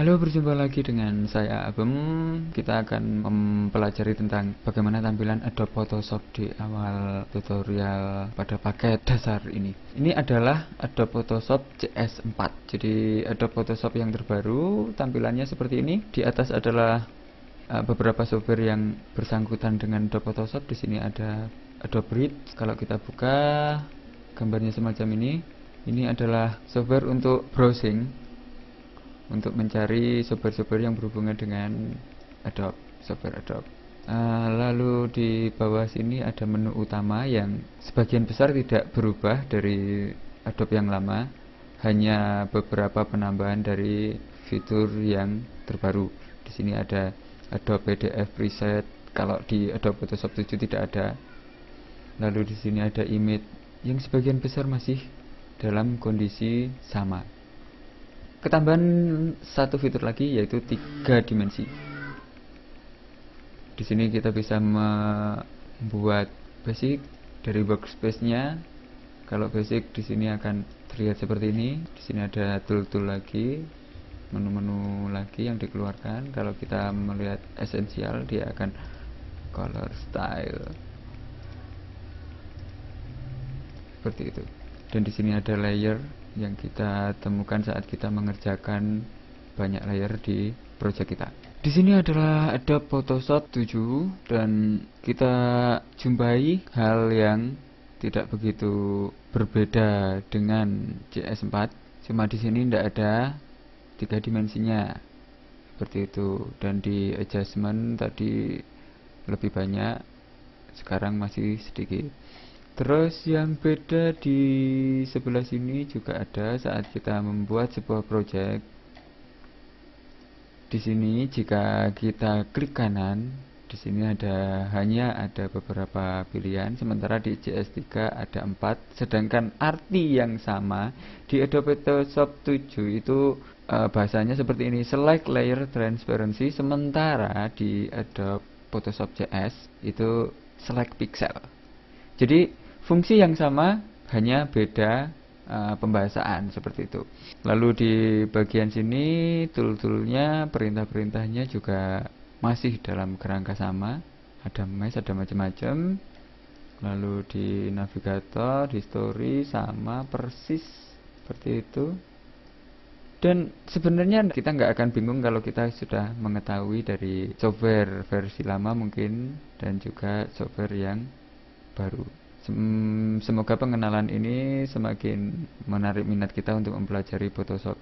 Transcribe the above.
Halo, berjumpa lagi dengan saya Abem. Kita akan mempelajari tentang bagaimana tampilan Adobe Photoshop di awal tutorial pada paket dasar ini. Ini adalah Adobe Photoshop CS4. Jadi Adobe Photoshop yang terbaru, tampilannya seperti ini. Di atas adalah e, beberapa software yang bersangkutan dengan Adobe Photoshop. Di sini ada Adobe Bridge. Kalau kita buka gambarnya semacam ini, ini adalah software untuk browsing untuk mencari software-software yang berhubungan dengan Adobe software Adobe uh, lalu di bawah sini ada menu utama yang sebagian besar tidak berubah dari Adobe yang lama hanya beberapa penambahan dari fitur yang terbaru di sini ada Adobe PDF preset kalau di Adobe Photoshop 7 tidak ada lalu di sini ada image yang sebagian besar masih dalam kondisi sama ketambahan satu fitur lagi yaitu tiga dimensi di sini kita bisa membuat basic dari workspace nya kalau basic di sini akan terlihat seperti ini di sini ada tool-tool lagi menu-menu lagi yang dikeluarkan kalau kita melihat esensial dia akan color style seperti itu dan di sini ada layer yang kita temukan saat kita mengerjakan banyak layer di project kita di sini adalah ada Photoshop 7 dan kita jumpai hal yang tidak begitu berbeda dengan CS4 cuma di sini tidak ada tiga dimensinya seperti itu dan di adjustment tadi lebih banyak sekarang masih sedikit Terus yang beda di sebelah sini juga ada saat kita membuat sebuah project. Di sini jika kita klik kanan, di sini ada hanya ada beberapa pilihan sementara di CS3 ada empat. sedangkan arti yang sama di Adobe Photoshop 7 itu e, bahasanya seperti ini select layer transparency sementara di Adobe Photoshop CS itu select pixel. Jadi fungsi yang sama hanya beda uh, pembahasan seperti itu. Lalu di bagian sini tool-toolnya, perintah-perintahnya juga masih dalam kerangka sama. Ada mesh, ada macam-macam. Lalu di navigator, di story sama persis seperti itu. Dan sebenarnya kita nggak akan bingung kalau kita sudah mengetahui dari software versi lama mungkin dan juga software yang baru. Semoga pengenalan ini semakin menarik minat kita untuk mempelajari Photoshop.